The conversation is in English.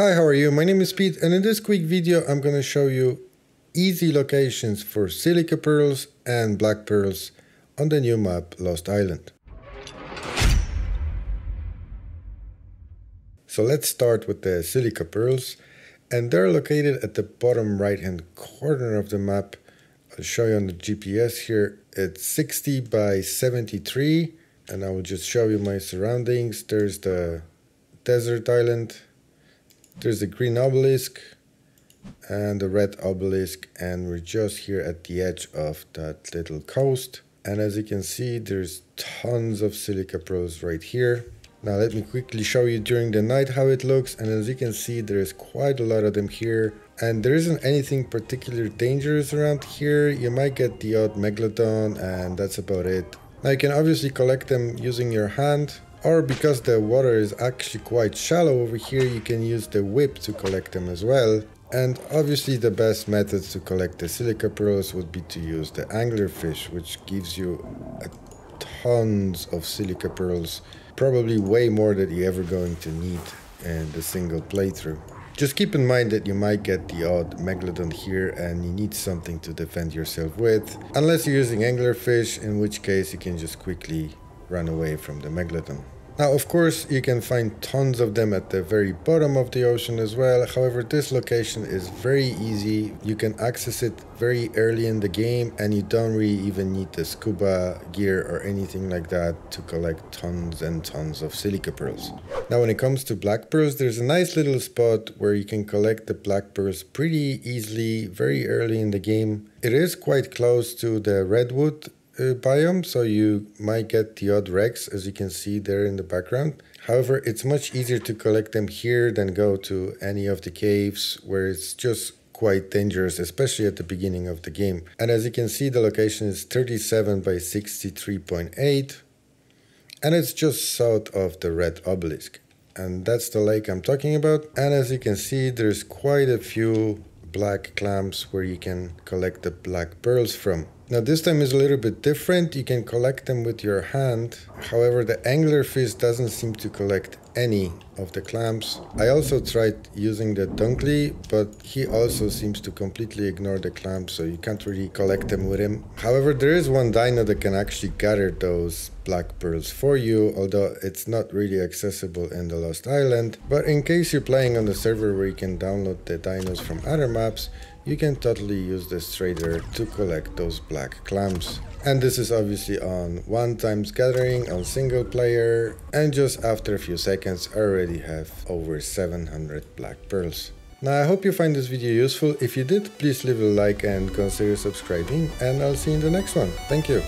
Hi, how are you? My name is Pete and in this quick video I'm going to show you easy locations for silica pearls and black pearls on the new map Lost Island. So let's start with the silica pearls and they're located at the bottom right hand corner of the map. I'll show you on the GPS here. It's 60 by 73 and I will just show you my surroundings. There's the desert island there's a green obelisk and a red obelisk and we're just here at the edge of that little coast. And as you can see, there's tons of silica pearls right here. Now let me quickly show you during the night how it looks and as you can see there is quite a lot of them here and there isn't anything particularly dangerous around here. You might get the odd megalodon and that's about it. Now you can obviously collect them using your hand or because the water is actually quite shallow over here you can use the whip to collect them as well and obviously the best method to collect the silica pearls would be to use the anglerfish which gives you tons of silica pearls probably way more than you're ever going to need in the single playthrough just keep in mind that you might get the odd megalodon here and you need something to defend yourself with, unless you're using anglerfish, in which case you can just quickly run away from the megalodon. Now, of course, you can find tons of them at the very bottom of the ocean as well. However, this location is very easy. You can access it very early in the game and you don't really even need the scuba gear or anything like that to collect tons and tons of silica pearls. Now, when it comes to black pearls, there's a nice little spot where you can collect the black pearls pretty easily very early in the game. It is quite close to the redwood uh, biome, so you might get the odd rex, as you can see there in the background. However, it's much easier to collect them here than go to any of the caves where it's just quite dangerous, especially at the beginning of the game. And as you can see, the location is 37 by 63.8 and it's just south of the red obelisk. And that's the lake I'm talking about. And as you can see, there's quite a few black clams where you can collect the black pearls from. Now this time is a little bit different. You can collect them with your hand. However, the angler fish doesn't seem to collect any of the clams. I also tried using the dunkley, but he also seems to completely ignore the clams, so you can't really collect them with him. However, there is one dino that can actually gather those black pearls for you, although it's not really accessible in the Lost Island. But in case you're playing on the server where you can download the dinos from other maps, you can totally use this trader to collect those black clams. And this is obviously on one times gathering on single player and just after a few seconds I already have over 700 black pearls. Now I hope you find this video useful, if you did please leave a like and consider subscribing and I'll see you in the next one. Thank you!